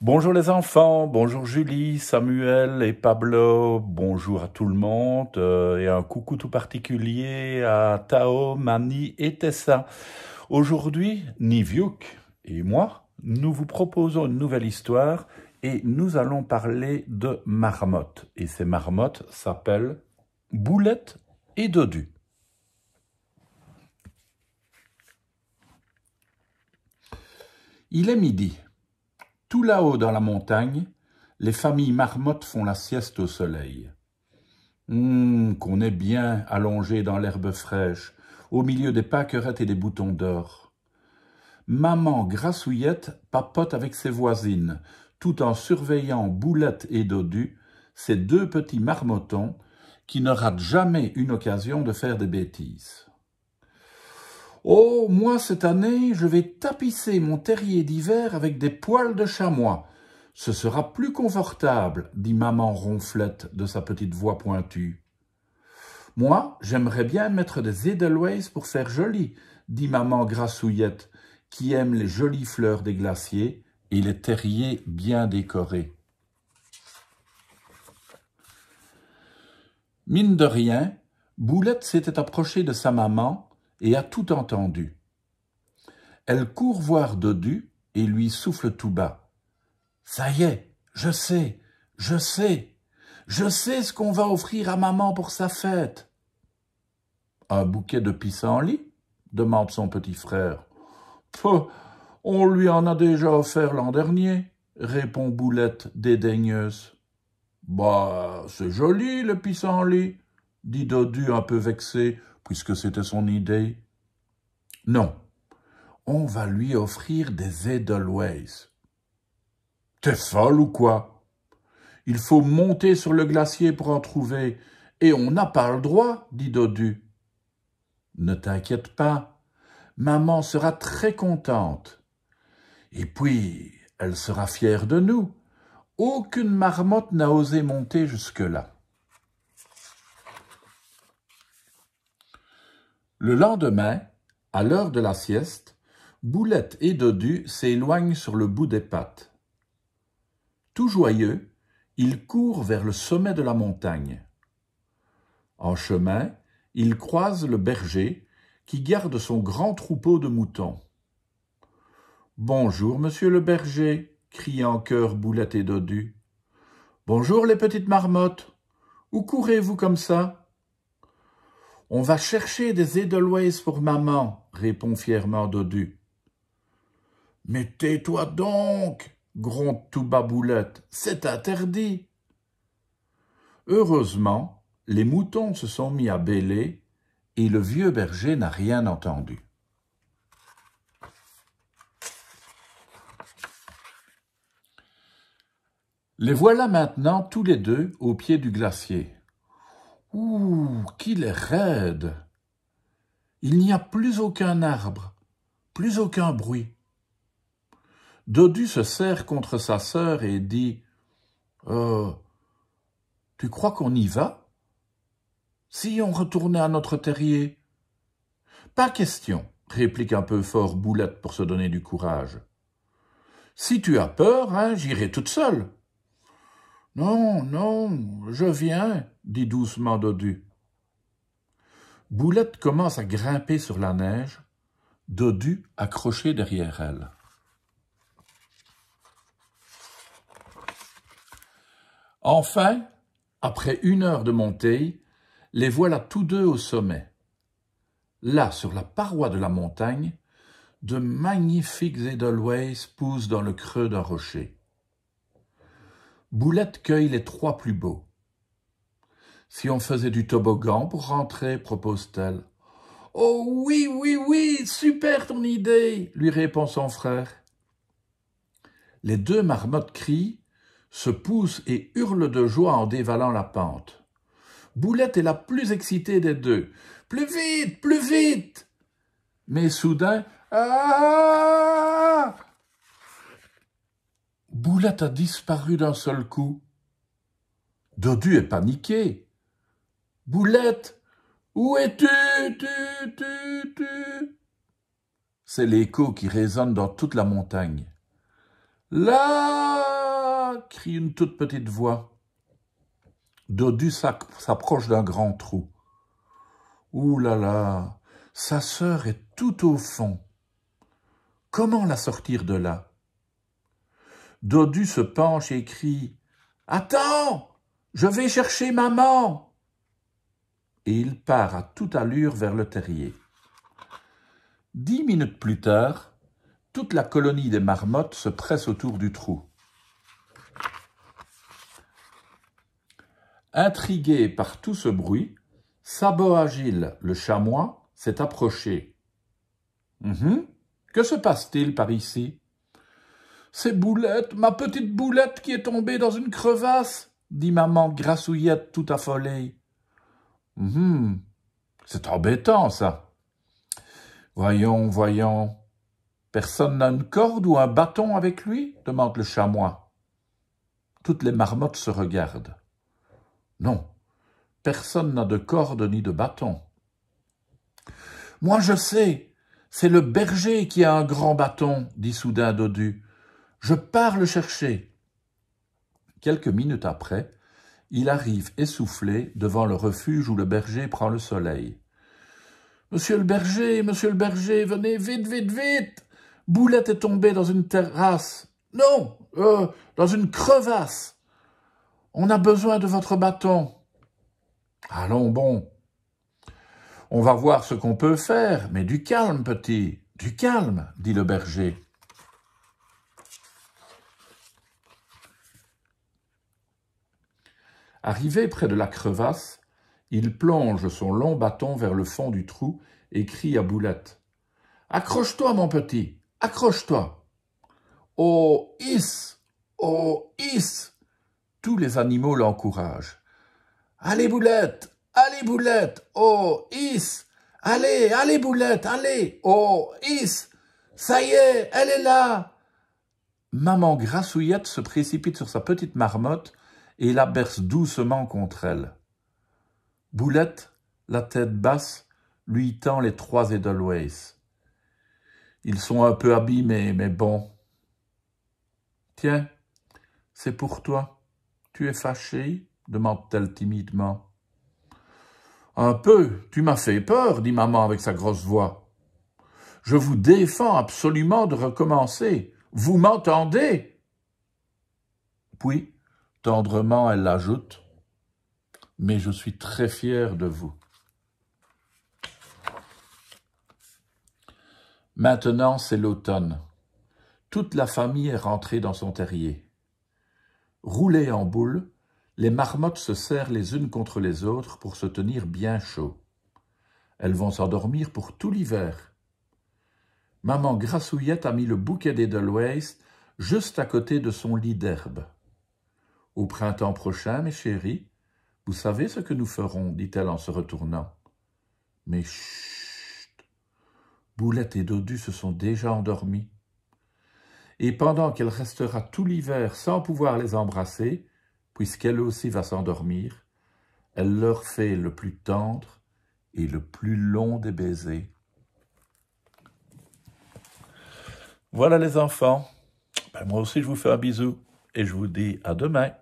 Bonjour les enfants, bonjour Julie, Samuel et Pablo, bonjour à tout le monde euh, et un coucou tout particulier à Tao, Mani et Tessa. Aujourd'hui, Nivyuk et moi, nous vous proposons une nouvelle histoire et nous allons parler de marmottes. Et ces marmottes s'appellent Boulette et Dodu. Il est midi tout là-haut dans la montagne, les familles marmottes font la sieste au soleil. Hum, qu'on est bien allongé dans l'herbe fraîche, au milieu des pâquerettes et des boutons d'or. Maman grassouillette papote avec ses voisines, tout en surveillant Boulette et Dodu, ces deux petits marmottons qui ne ratent jamais une occasion de faire des bêtises. Oh, moi, cette année, je vais tapisser mon terrier d'hiver avec des poils de chamois. Ce sera plus confortable, dit maman ronflette de sa petite voix pointue. Moi, j'aimerais bien mettre des Edelweiss pour faire joli, dit maman grassouillette, qui aime les jolies fleurs des glaciers et les terriers bien décorés. Mine de rien, Boulette s'était approchée de sa maman et a tout entendu. Elle court voir Dodu et lui souffle tout bas. Ça y est, je sais, je sais, je sais ce qu'on va offrir à maman pour sa fête. Un bouquet de pissenlit demande son petit frère. Peu, on lui en a déjà offert l'an dernier, répond Boulette dédaigneuse. Bah, c'est joli le pissenlit, dit Dodu un peu vexé puisque c'était son idée. Non, on va lui offrir des Edelweiss. T'es folle ou quoi Il faut monter sur le glacier pour en trouver, et on n'a pas le droit, dit Dodu. Ne t'inquiète pas, maman sera très contente. Et puis, elle sera fière de nous. Aucune marmotte n'a osé monter jusque-là. Le lendemain, à l'heure de la sieste, Boulette et Dodu s'éloignent sur le bout des pattes. Tout joyeux, ils courent vers le sommet de la montagne. En chemin, ils croisent le berger qui garde son grand troupeau de moutons. Bonjour, monsieur le berger, crie en cœur Boulette et Dodu. Bonjour, les petites marmottes. Où courez-vous comme ça on va chercher des Edelweiss pour maman, répond fièrement Dodu. Mais tais-toi donc, gronde tout Baboulette, c'est interdit. Heureusement, les moutons se sont mis à bêler et le vieux berger n'a rien entendu. Les voilà maintenant tous les deux au pied du glacier. Ouh, qu'il est raide Il n'y a plus aucun arbre, plus aucun bruit. Dodu se serre contre sa sœur et dit euh, Tu crois qu'on y va Si on retournait à notre terrier Pas question, réplique un peu fort Boulette pour se donner du courage. Si tu as peur, hein, j'irai toute seule. Non, non, je viens, dit doucement Dodu. Boulette commence à grimper sur la neige, Dodu accroché derrière elle. Enfin, après une heure de montée, les voilà tous deux au sommet. Là, sur la paroi de la montagne, de magnifiques edelweiss poussent dans le creux d'un rocher. Boulette cueille les trois plus beaux. Si on faisait du toboggan pour rentrer, propose-t-elle. Oh oui, oui, oui, super ton idée, lui répond son frère. Les deux marmottes crient, se poussent et hurlent de joie en dévalant la pente. Boulette est la plus excitée des deux. Plus vite, plus vite Mais soudain, ah Boulette a disparu d'un seul coup. Dodu est paniqué. Boulette, où es-tu, tu, tu, tu C'est l'écho qui résonne dans toute la montagne. Là crie une toute petite voix. Dodu s'approche d'un grand trou. Ouh là là, sa sœur est tout au fond. Comment la sortir de là Dodu se penche et crie Attends, je vais chercher maman Et il part à toute allure vers le terrier. Dix minutes plus tard, toute la colonie des marmottes se presse autour du trou. Intrigué par tout ce bruit, Sabot Agile, le chamois, s'est approché. Mhm. que se passe-t-il par ici c'est Boulette, ma petite Boulette qui est tombée dans une crevasse, dit maman Grassouillette tout affolée. Hum, c'est embêtant, ça. Voyons, voyons. Personne n'a une corde ou un bâton avec lui demande le chamois. Toutes les marmottes se regardent. Non, personne n'a de corde ni de bâton. Moi je sais, c'est le berger qui a un grand bâton, dit soudain Dodu. Je pars le chercher. Quelques minutes après, il arrive essoufflé devant le refuge où le berger prend le soleil. Monsieur le berger, monsieur le berger, venez vite, vite, vite. Boulette est tombée dans une terrasse. Non, euh, dans une crevasse. On a besoin de votre bâton. Allons bon. On va voir ce qu'on peut faire, mais du calme, petit, du calme, dit le berger. Arrivé près de la crevasse, il plonge son long bâton vers le fond du trou et crie à Boulette. Accroche-toi, mon petit, accroche-toi. Oh, hiss, oh, hiss Tous les animaux l'encouragent. Allez, Boulette, allez, Boulette, oh, hiss Allez, allez, Boulette, allez, oh, is, Ça y est, elle est là. Maman Grassouillette se précipite sur sa petite marmotte et la berce doucement contre elle. Boulette, la tête basse, lui tend les trois Edelweiss. Ils sont un peu abîmés, mais bon. Tiens, c'est pour toi. Tu es fâché demande-t-elle timidement. Un peu, tu m'as fait peur, dit maman avec sa grosse voix. Je vous défends absolument de recommencer. Vous m'entendez Puis, Tendrement, elle l'ajoute, « mais je suis très fière de vous. Maintenant, c'est l'automne. Toute la famille est rentrée dans son terrier. Roulées en boule, les marmottes se serrent les unes contre les autres pour se tenir bien chaud. Elles vont s'endormir pour tout l'hiver. Maman Grassouillette a mis le bouquet d'Edelweiss juste à côté de son lit d'herbe. Au printemps prochain, mes chéris, vous savez ce que nous ferons, dit-elle en se retournant. Mais chut Boulette et Dodu se sont déjà endormis. Et pendant qu'elle restera tout l'hiver sans pouvoir les embrasser, puisqu'elle aussi va s'endormir, elle leur fait le plus tendre et le plus long des baisers. Voilà les enfants. Ben, moi aussi, je vous fais un bisou et je vous dis à demain.